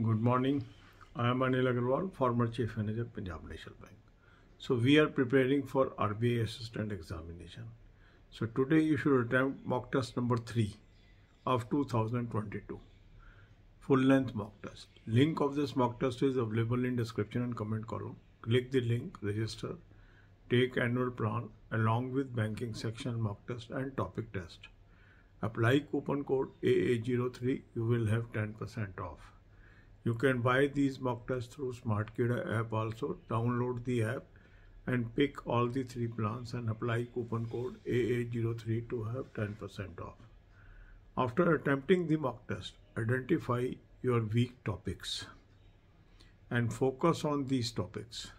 Good morning. I am Anil Agarwal, former Chief Manager, Punjab National Bank. So we are preparing for RBI Assistant Examination. So today you should attempt mock test number 3 of 2022. Full length mock test. Link of this mock test is available in description and comment column. Click the link, register, take annual plan along with banking section mock test and topic test. Apply coupon code AA03, you will have 10% off. You can buy these mock tests through SmartKida app also. Download the app and pick all the three plans and apply coupon code AA03 to have 10% off. After attempting the mock test, identify your weak topics and focus on these topics.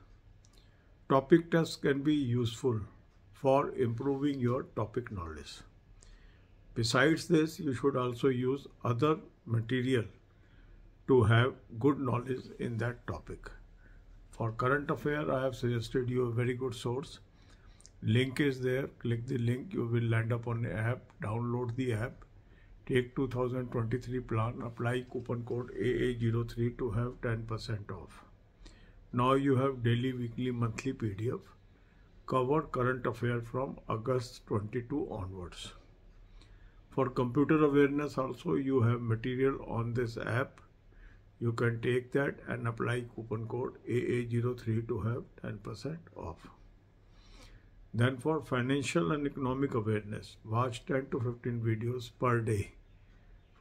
Topic tests can be useful for improving your topic knowledge. Besides this, you should also use other material to have good knowledge in that topic. For current affair, I have suggested you a very good source. Link is there. Click the link. You will land up on the app. Download the app. Take 2023 plan. Apply coupon code AA03 to have 10% off. Now you have daily, weekly, monthly PDF. Cover current affair from August 22 onwards. For computer awareness also you have material on this app you can take that and apply coupon code AA03 to have 10% off. Then for financial and economic awareness, watch 10 to 15 videos per day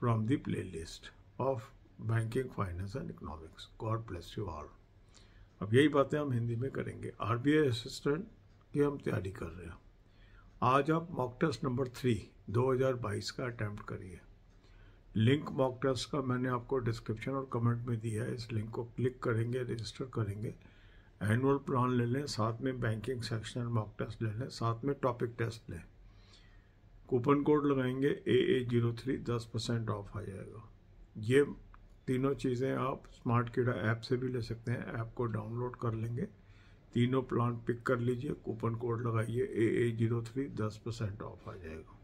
from the playlist of banking, finance and economics. God bless you all. अब यही बातें हम हिंदी में करेंगे R B I assistant की हम तैयारी कर रहे हैं आज आप मॉक टेस्ट नंबर थ्री 2022 का अटैम्प्ट करिए लिंक मॉक टेस्ट का मैंने आपको डिस्क्रिप्शन और कमेंट में दिया है इस लिंक को क्लिक करेंगे रजिस्टर करेंगे एनुअल प्लान ले लें साथ में बैंकिंग सेक्शन मॉक टेस्ट ले लें साथ में टॉपिक टेस्ट लें कूपन कोड लगाएंगे ए ए जीरो थ्री दस परसेंट ऑफ आ जाएगा ये तीनों चीज़ें आप स्मार्ट कीड़ा ऐप से भी ले सकते हैं ऐप को डाउनलोड कर लेंगे तीनों प्लान पिक कर लीजिए कूपन कोड लगाइए ए ए जीरो थ्री दस परसेंट ऑफ आ जाएगा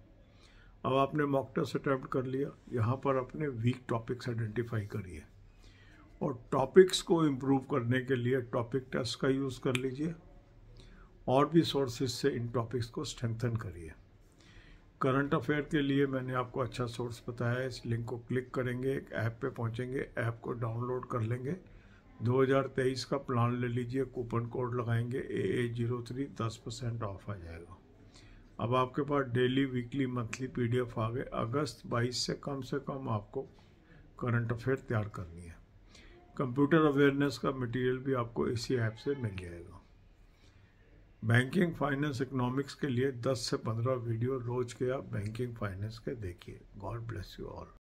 अब आपने मॉक टेस्ट अटैम्प्ट कर लिया यहाँ पर अपने वीक टॉपिक्स आइडेंटिफाई करिए और टॉपिक्स को इम्प्रूव करने के लिए टॉपिक टेस्ट का यूज़ कर लीजिए और भी सोर्सेज से इन टॉपिक्स को स्ट्रेंथन करिए करंट अफेयर के लिए मैंने आपको अच्छा सोर्स बताया इस लिंक को क्लिक करेंगे एक ऐप पे पहुंचेंगे ऐप को डाउनलोड कर लेंगे 2023 का प्लान ले लीजिए कूपन कोड लगाएंगे ए ए जीरो थ्री दस परसेंट ऑफ आ जाएगा अब आपके पास डेली वीकली मंथली पीडीएफ आ गए अगस्त 22 से कम से कम आपको करंट अफेयर तैयार करनी है कंप्यूटर अवेयरनेस का मटेरियल भी आपको इसी ऐप से मिल जाएगा बैंकिंग फाइनेंस इकोनॉमिक्स के लिए 10 से 15 वीडियो रोज के आप बैंकिंग फाइनेंस के देखिए गॉड ब्लेस यू ऑल